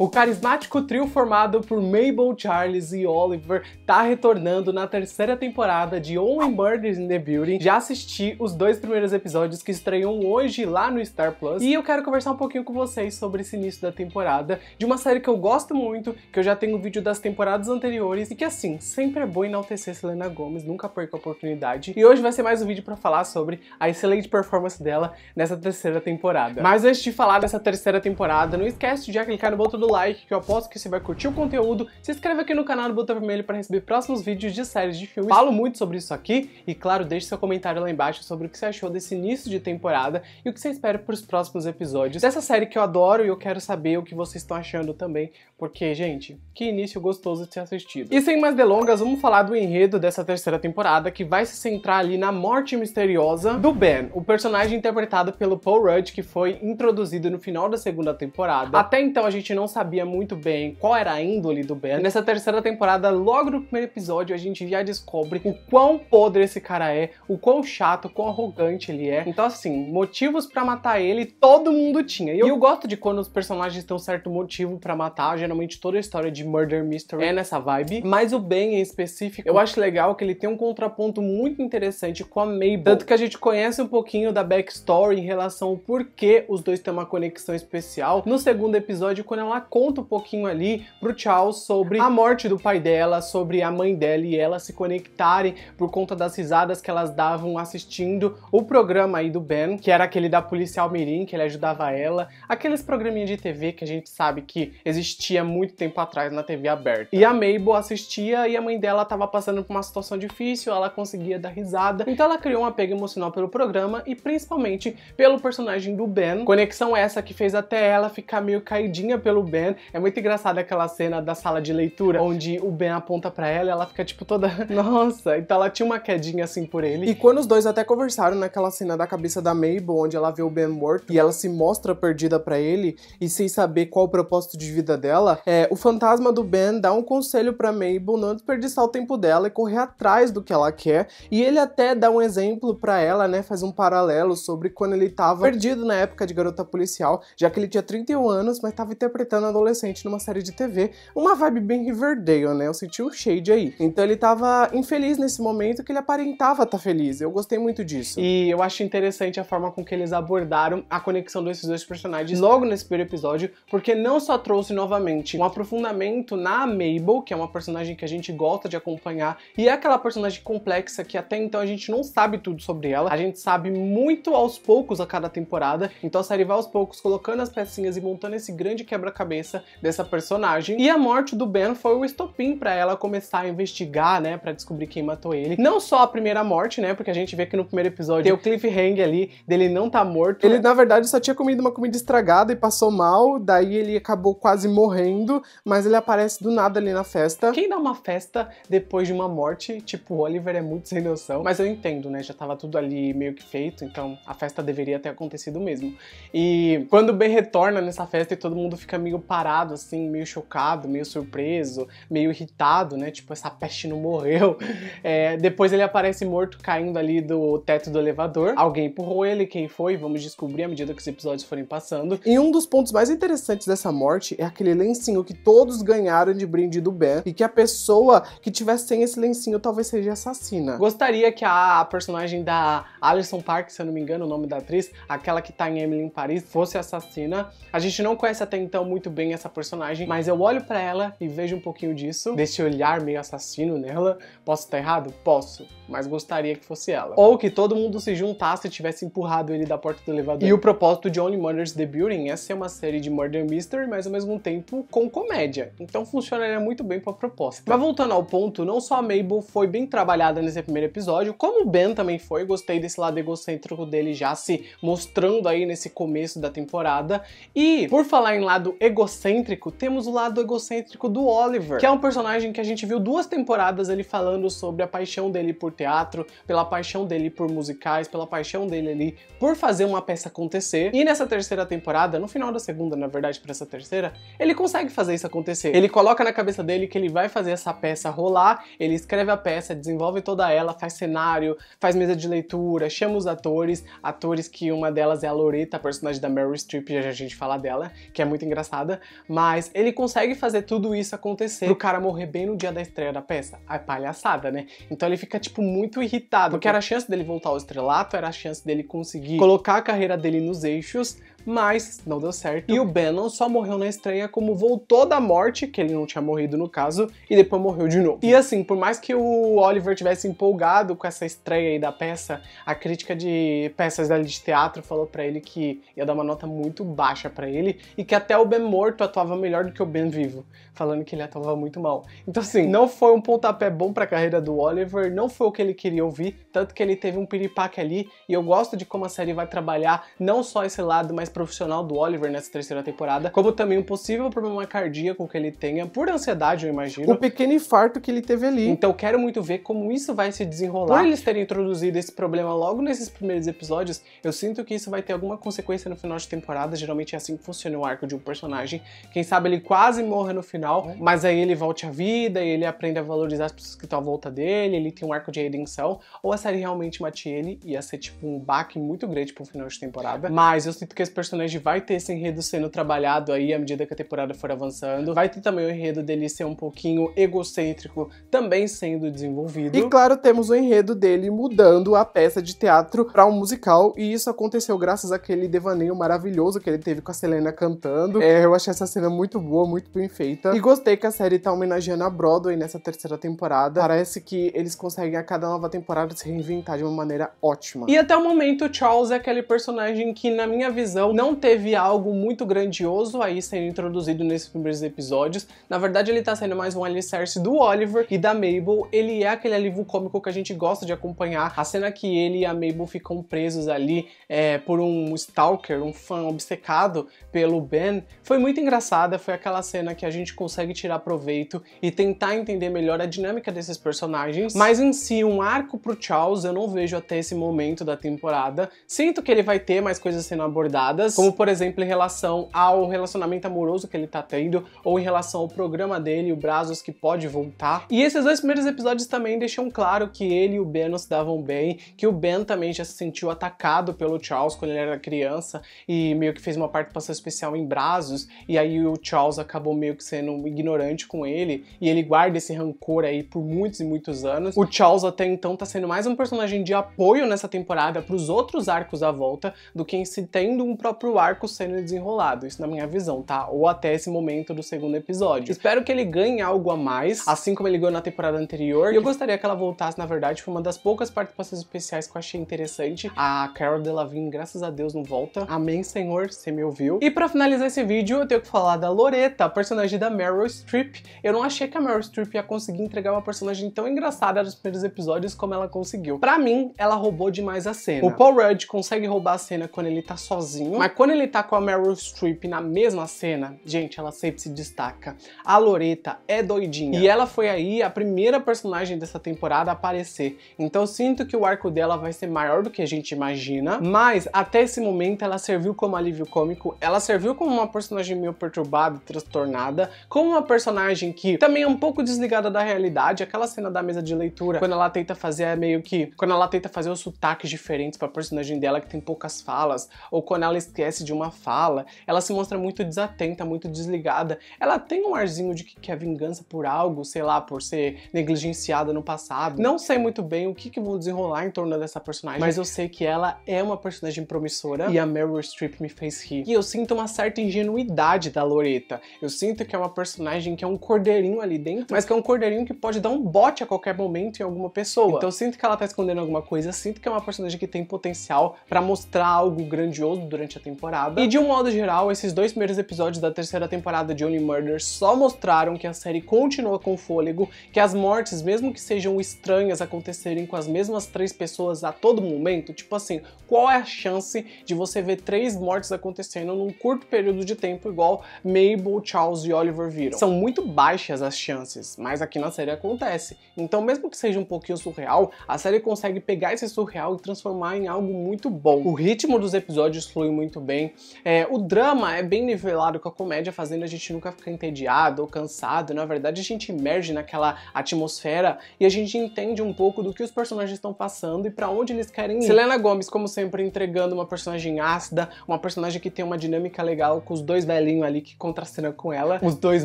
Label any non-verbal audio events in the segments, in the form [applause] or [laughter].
O carismático trio formado por Mabel, Charles e Oliver tá retornando na terceira temporada de Only Murders in the Building. Já assisti os dois primeiros episódios que estreiam hoje lá no Star Plus e eu quero conversar um pouquinho com vocês sobre esse início da temporada de uma série que eu gosto muito, que eu já tenho vídeo das temporadas anteriores e que assim, sempre é bom enaltecer Selena Gomez, nunca perca a oportunidade. E hoje vai ser mais um vídeo para falar sobre a excelente performance dela nessa terceira temporada. Mas antes de falar dessa terceira temporada, não esquece de já clicar no botão do like, que eu aposto que você vai curtir o conteúdo, se inscreve aqui no canal do Botão Vermelho para receber próximos vídeos de séries de filmes. Falo muito sobre isso aqui e, claro, deixe seu comentário lá embaixo sobre o que você achou desse início de temporada e o que você espera para os próximos episódios dessa série que eu adoro e eu quero saber o que vocês estão achando também, porque, gente, que início gostoso de ser assistido. E sem mais delongas, vamos falar do enredo dessa terceira temporada que vai se centrar ali na morte misteriosa do Ben, o personagem interpretado pelo Paul Rudd que foi introduzido no final da segunda temporada. Até então a gente não sabe sabia muito bem qual era a índole do Ben. nessa terceira temporada, logo no primeiro episódio, a gente já descobre o quão podre esse cara é, o quão chato, o quão arrogante ele é. Então, assim, motivos para matar ele todo mundo tinha. E eu, eu gosto de quando os personagens têm um certo motivo para matar. Geralmente toda a história de Murder Mystery é nessa vibe. Mas o Ben em específico, eu acho legal que ele tem um contraponto muito interessante com a Mabel. Tanto que a gente conhece um pouquinho da backstory em relação ao porquê os dois têm uma conexão especial. No segundo episódio, quando ela conta um pouquinho ali pro Charles sobre a morte do pai dela, sobre a mãe dela e ela se conectarem por conta das risadas que elas davam assistindo o programa aí do Ben, que era aquele da policial Mirim, que ele ajudava ela, aqueles programinhas de TV que a gente sabe que existia muito tempo atrás na TV aberta. E a Mabel assistia e a mãe dela tava passando por uma situação difícil, ela conseguia dar risada, então ela criou um apego emocional pelo programa e principalmente pelo personagem do Ben. Conexão essa que fez até ela ficar meio caidinha pelo Ben Ben. É muito engraçada aquela cena da sala de leitura, onde o Ben aponta para ela e ela fica tipo toda, [laughs] nossa. Então ela tinha uma quedinha assim por ele. E quando os dois até conversaram naquela cena da cabeça da Mabel, onde ela vê o Ben morto e ela se mostra perdida para ele e sem saber qual o propósito de vida dela, é, o fantasma do Ben dá um conselho para Mabel não desperdiçar o tempo dela e correr atrás do que ela quer. E ele até dá um exemplo para ela, né? Faz um paralelo sobre quando ele tava perdido na época de garota policial, já que ele tinha 31 anos, mas tava interpretando visitando adolescente numa série de TV, uma vibe bem Riverdale, né? Eu senti um shade aí. Então ele tava infeliz nesse momento que ele aparentava estar tá feliz. Eu gostei muito disso. E eu acho interessante a forma com que eles abordaram a conexão desses dois personagens logo nesse primeiro episódio, porque não só trouxe novamente um aprofundamento na Mabel, que é uma personagem que a gente gosta de acompanhar, e é aquela personagem complexa que até então a gente não sabe tudo sobre ela. A gente sabe muito aos poucos a cada temporada. Então a série vai aos poucos colocando as pecinhas e montando esse grande quebra-cabeça cabeça dessa personagem. E a morte do Ben foi o estopim para ela começar a investigar, né, para descobrir quem matou ele. Não só a primeira morte, né, porque a gente vê que no primeiro episódio tem o cliffhanger ali dele não tá morto. Ele na verdade só tinha comido uma comida estragada e passou mal, daí ele acabou quase morrendo, mas ele aparece do nada ali na festa. Quem dá uma festa depois de uma morte, tipo, o Oliver é muito sem noção, mas eu entendo, né? Já tava tudo ali meio que feito, então a festa deveria ter acontecido mesmo. E quando o Ben retorna nessa festa e todo mundo fica meio meio parado, assim, meio chocado, meio surpreso, meio irritado, né? Tipo, essa peste não morreu. [laughs] É, depois ele aparece morto caindo ali do teto do elevador. Alguém empurrou ele, quem foi? Vamos descobrir à medida que os episódios forem passando. E um dos pontos mais interessantes dessa morte é aquele lencinho que todos ganharam de brinde do Ben e que a pessoa que tivesse sem esse lencinho talvez seja assassina. Gostaria que a personagem da Alison Park, se eu não me engano, o nome da atriz, aquela que tá em Emily em Paris, fosse assassina. A gente não conhece até então muito muito bem essa personagem, mas eu olho para ela e vejo um pouquinho disso, desse olhar meio assassino nela. Posso estar errado? Posso, mas gostaria que fosse ela. Ou que todo mundo se juntasse e tivesse empurrado ele da porta do elevador. E o propósito de Only Murders the Building é ser uma série de murder mystery, mas ao mesmo tempo com comédia. Então funcionaria muito bem pra proposta. Mas voltando ao ponto, não só a Mabel foi bem trabalhada nesse primeiro episódio, como o Ben também foi, gostei desse lado egocêntrico dele já se mostrando aí nesse começo da temporada. E por falar em lado egocêntrico, egocêntrico, temos o lado egocêntrico do Oliver, que é um personagem que a gente viu duas temporadas ele falando sobre a paixão dele por teatro, pela paixão dele por musicais, pela paixão dele ali por fazer uma peça acontecer. E nessa terceira temporada, no final da segunda, na verdade, para essa terceira, ele consegue fazer isso acontecer. Ele coloca na cabeça dele que ele vai fazer essa peça rolar, ele escreve a peça, desenvolve toda ela, faz cenário, faz mesa de leitura, chama os atores, atores que uma delas é a Loreta, a personagem da Meryl Streep, já a gente fala dela, que é muito engraçado mas ele consegue fazer tudo isso acontecer pro cara morrer bem no dia da estreia da peça. É palhaçada, né? Então ele fica, tipo, muito irritado, porque era a chance dele voltar ao estrelato, era a chance dele conseguir colocar a carreira dele nos eixos, mas não deu certo. E o Bannon só morreu na estreia como voltou da morte, que ele não tinha morrido no caso, e depois morreu de novo. E assim, por mais que o Oliver tivesse empolgado com essa estreia aí da peça, a crítica de peças dali de teatro falou para ele que ia dar uma nota muito baixa para ele e que até o Ben morto atuava melhor do que o Ben vivo, falando que ele atuava muito mal. Então assim, não foi um pontapé bom para a carreira do Oliver, não foi o que ele queria ouvir, tanto que ele teve um piripaque ali, e eu gosto de como a série vai trabalhar não só esse lado, mas profissional do Oliver nessa terceira temporada, como também um possível problema cardíaco que ele tenha, por ansiedade, eu imagino. O pequeno infarto que ele teve ali. Então quero muito ver como isso vai se desenrolar. Por eles terem introduzido esse problema logo nesses primeiros episódios, eu sinto que isso vai ter alguma consequência no final de temporada. Geralmente é assim que funciona o arco de um personagem. Quem sabe ele quase morre no final, é. mas aí ele volte à vida e ele aprende a valorizar as pessoas que estão à volta dele, ele tem um arco de redenção, ou a série realmente mate ele, ia ser tipo um baque muito grande pro final de temporada. Mas eu sinto que esse personagem vai ter esse enredo sendo trabalhado aí à medida que a temporada for avançando. Vai ter também o enredo dele ser um pouquinho egocêntrico também sendo desenvolvido. E claro, temos o enredo dele mudando a peça de teatro para um musical e isso aconteceu graças àquele devaneio maravilhoso que ele teve com a Selena cantando. É, eu achei essa cena muito boa, muito bem feita. E gostei que a série tá homenageando a Broadway nessa terceira temporada. Parece que eles conseguem a cada nova temporada se reinventar de uma maneira ótima. E até o momento, Charles é aquele personagem que, na minha visão, então não teve algo muito grandioso aí sendo introduzido nesses primeiros episódios. Na verdade, ele tá sendo mais um alicerce do Oliver e da Mabel. Ele é aquele alívio cômico que a gente gosta de acompanhar. A cena que ele e a Mabel ficam presos ali é, por um stalker, um fã obcecado pelo Ben, foi muito engraçada. Foi aquela cena que a gente consegue tirar proveito e tentar entender melhor a dinâmica desses personagens. Mas em si, um arco pro Charles eu não vejo até esse momento da temporada. Sinto que ele vai ter mais coisas sendo abordadas como por exemplo em relação ao relacionamento amoroso que ele tá tendo, ou em relação ao programa dele, o Brazos que pode voltar. E esses dois primeiros episódios também deixam claro que ele e o Ben não se davam bem, que o Ben também já se sentiu atacado pelo Charles quando ele era criança e meio que fez uma participação especial em Brazos, e aí o Charles acabou meio que sendo ignorante com ele, e ele guarda esse rancor aí por muitos e muitos anos. O Charles até então tá sendo mais um personagem de apoio nessa temporada para os outros arcos da volta do que se tendo um pro arco sendo desenrolado, isso na minha visão, tá? Ou até esse momento do segundo episódio. Espero que ele ganhe algo a mais, assim como ele ganhou na temporada anterior. E eu gostaria que ela voltasse, na verdade, foi uma das poucas participações especiais que eu achei interessante. A Carol Delevingne, graças a Deus, não volta. Amém, Senhor, você me ouviu. E para finalizar esse vídeo, eu tenho que falar da Loreta, a personagem da Meryl Streep. Eu não achei que a Meryl Streep ia conseguir entregar uma personagem tão engraçada nos primeiros episódios como ela conseguiu. Para mim, ela roubou demais a cena. O Paul Rudd consegue roubar a cena quando ele tá sozinho, mas uhum. quando ele tá com a Meryl Streep na mesma cena, gente, ela sempre se destaca. A Loreta é doidinha. E ela foi aí a primeira personagem dessa temporada a aparecer. Então sinto que o arco dela vai ser maior do que a gente imagina. Mas até esse momento ela serviu como alívio cômico, ela serviu como uma personagem meio perturbada, transtornada, como uma personagem que também é um pouco desligada da realidade. Aquela cena da mesa de leitura, quando ela tenta fazer é meio que. Quando ela tenta fazer os sotaques diferentes pra personagem dela que tem poucas falas, ou quando ela esquece de uma fala, ela se mostra muito desatenta, muito desligada. Ela tem um arzinho de que quer vingança por algo, sei lá, por ser negligenciada no passado. Não sei muito bem o que, que vão desenrolar em torno dessa personagem, mas eu sei que ela é uma personagem promissora e a Meryl Streep me fez rir. E eu sinto uma certa ingenuidade da Loreta. Eu sinto que é uma personagem que é um cordeirinho ali dentro, mas que é um cordeirinho que pode dar um bote a qualquer momento em alguma pessoa. Então eu sinto que ela tá escondendo alguma coisa, sinto que é uma personagem que tem potencial para mostrar algo grandioso durante a temporada. E de um modo geral, esses dois primeiros episódios da terceira temporada de Only Murders só mostraram que a série continua com fôlego, que as mortes, mesmo que sejam estranhas, acontecerem com as mesmas três pessoas a todo momento. Tipo assim, qual é a chance de você ver três mortes acontecendo num curto período de tempo, igual Mabel, Charles e Oliver viram? São muito baixas as chances, mas aqui na série acontece. Então, mesmo que seja um pouquinho surreal, a série consegue pegar esse surreal e transformar em algo muito bom. O ritmo dos episódios flui muito muito bem. É, o drama é bem nivelado com a comédia, fazendo a gente nunca ficar entediado ou cansado. Na verdade, a gente emerge naquela atmosfera e a gente entende um pouco do que os personagens estão passando e para onde eles querem ir. Selena Gomes, como sempre, entregando uma personagem ácida, uma personagem que tem uma dinâmica legal com os dois velhinhos ali que contracenam com ela, os dois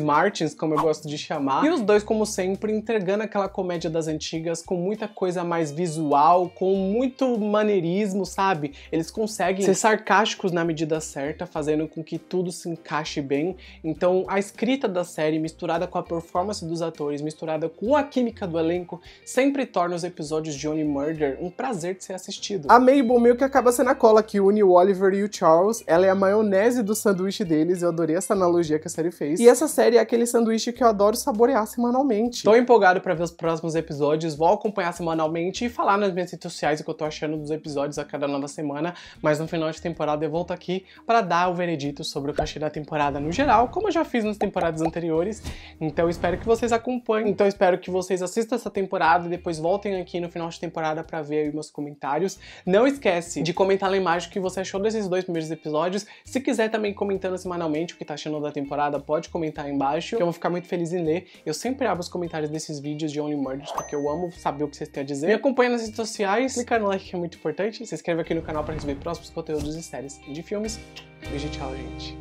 Martins, como eu gosto de chamar, e os dois, como sempre, entregando aquela comédia das antigas com muita coisa mais visual, com muito maneirismo, sabe? Eles conseguem ser sarcásticos na medida certa, fazendo com que tudo se encaixe bem. Então, a escrita da série, misturada com a performance dos atores, misturada com a química do elenco, sempre torna os episódios de Only Murder um prazer de ser assistido. A Mabel meio que acaba sendo a cola que une o Oliver e o Charles, ela é a maionese do sanduíche deles, eu adorei essa analogia que a série fez. E essa série é aquele sanduíche que eu adoro saborear semanalmente. Tô empolgado para ver os próximos episódios, vou acompanhar semanalmente e falar nas minhas redes sociais o que eu tô achando dos episódios a cada nova semana, mas no final de temporada eu volto aqui para dar o veredito sobre o que achei da temporada no geral, como eu já fiz nas temporadas anteriores. Então espero que vocês acompanhem. Então espero que vocês assistam essa temporada e depois voltem aqui no final de temporada para ver meus comentários. Não esquece de comentar lá embaixo o que você achou desses dois primeiros episódios. Se quiser também comentando semanalmente o que tá achando da temporada, pode comentar aí embaixo, que eu vou ficar muito feliz em ler. Eu sempre abro os comentários desses vídeos de Only Murders, porque eu amo saber o que vocês têm a dizer. Me acompanha nas redes sociais, clica no like que é muito importante, se inscreve aqui no canal para receber próximos conteúdos e séries de filmes. Beijo, tchau, gente.